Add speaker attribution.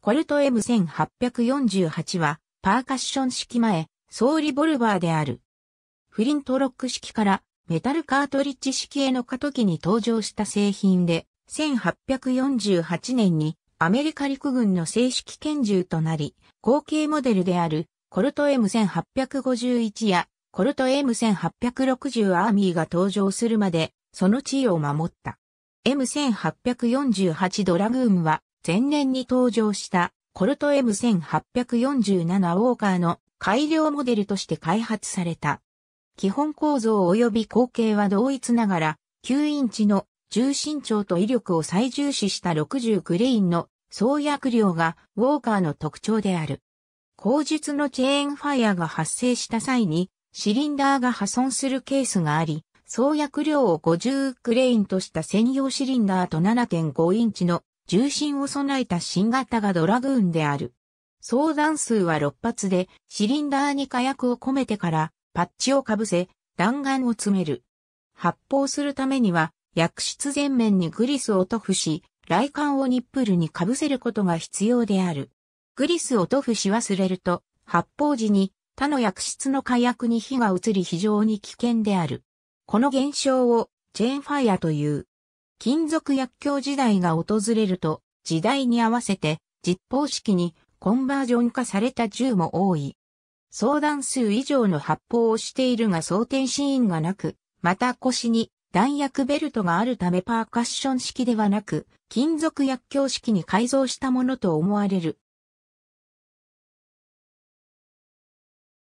Speaker 1: コルト M1848 は、パーカッション式前、総リボルバーである。フリントロック式からメタルカートリッジ式への過渡期に登場した製品で、1848年にアメリカ陸軍の正式拳銃となり、後継モデルであるコルト M1851 やコルト M1860 アーミーが登場するまで、その地位を守った。M1848 ドラグームは前年に登場したコルト M1847 ウォーカーの改良モデルとして開発された。基本構造及び後継は同一ながら、9インチの重心長と威力を最重視した60グレインの創薬量がウォーカーの特徴である。口述のチェーンファイアが発生した際にシリンダーが破損するケースがあり、創薬量を50グレインとした専用シリンダーと7.5インチの重心を備えた新型がドラグーンである。相談数は6発で、シリンダーに火薬を込めてから、パッチをかぶせ、弾丸を詰める。発砲するためには、薬室全面にグリスを塗布し、雷管をニップルにかぶせることが必要である。グリスを塗布し忘れると、発砲時に他の薬室の火薬に火が移り非常に危険である。この現象をチェーンファイアという。金属薬莢時代が訪れると、時代に合わせて実方式にコンバージョン化された銃も多い。相談数以上の発砲をしているが装填シーンがなく、また腰に弾薬ベルトがあるためパーカッション式ではなく、金属薬莢式に改造したものと思われる。